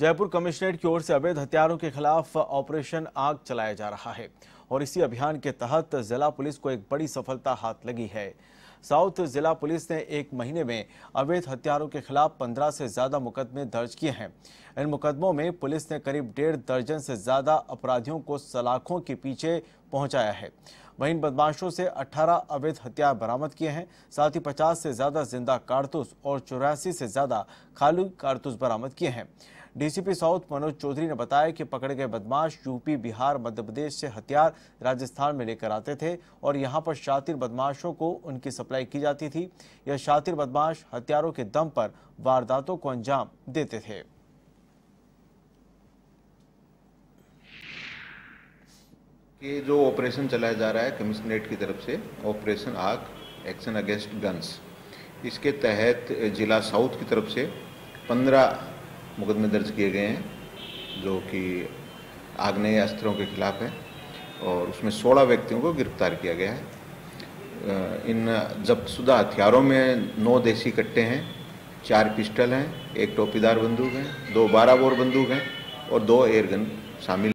Jaipur commissionerate की ओर से अवैध हथियारों के खिलाफ ऑपरेशन आग चलाया जा रहा है और इसी अभियान के तहत जिला पुलिस को एक बड़ी सफलता हाथ लगी है साउथ जिला पुलिस ने एक महीने में अवैध हथियारों के खिलाफ 15 से ज्यादा मुकदमे दर्ज किए हैं इन मुकदमों में पुलिस ने करीब डेढ़ दर्जन से ज्यादा अपराधियों को सलाखों के पीछे पहुंचाया है वहीं बदमाशों से 18 अवैध हथियार बरामद किए हैं साथ ही 50 से ज्यादा जिंदा कारतूस और चौरासी से ज्यादा खाली कारतूस बरामद किए हैं डीसीपी साउथ मनोज चौधरी ने बताया कि पकड़े गए बदमाश यूपी बिहार मध्य प्रदेश से हथियार राजस्थान में लेकर आते थे और यहां पर शातिर बदमाशों को उनकी सप्लाई की जाती थी यह शातिर बदमाश हथियारों के दम पर वारदातों को अंजाम देते थे ये जो ऑपरेशन चलाया जा रहा है कमिश्नरेट की तरफ से ऑपरेशन आग एक्शन अगेंस्ट गन्स इसके तहत जिला साउथ की तरफ से 15 मुकदमे दर्ज किए गए हैं जो कि आग्नेय अस्त्रों के खिलाफ है और उसमें 16 व्यक्तियों को गिरफ्तार किया गया है इन जब्तशुदा हथियारों में नौ देसी कट्टे हैं चार पिस्टल हैं एक टोपीदार बंदूक है दो बारह बोर बंदूक हैं और दो एयरगन शामिल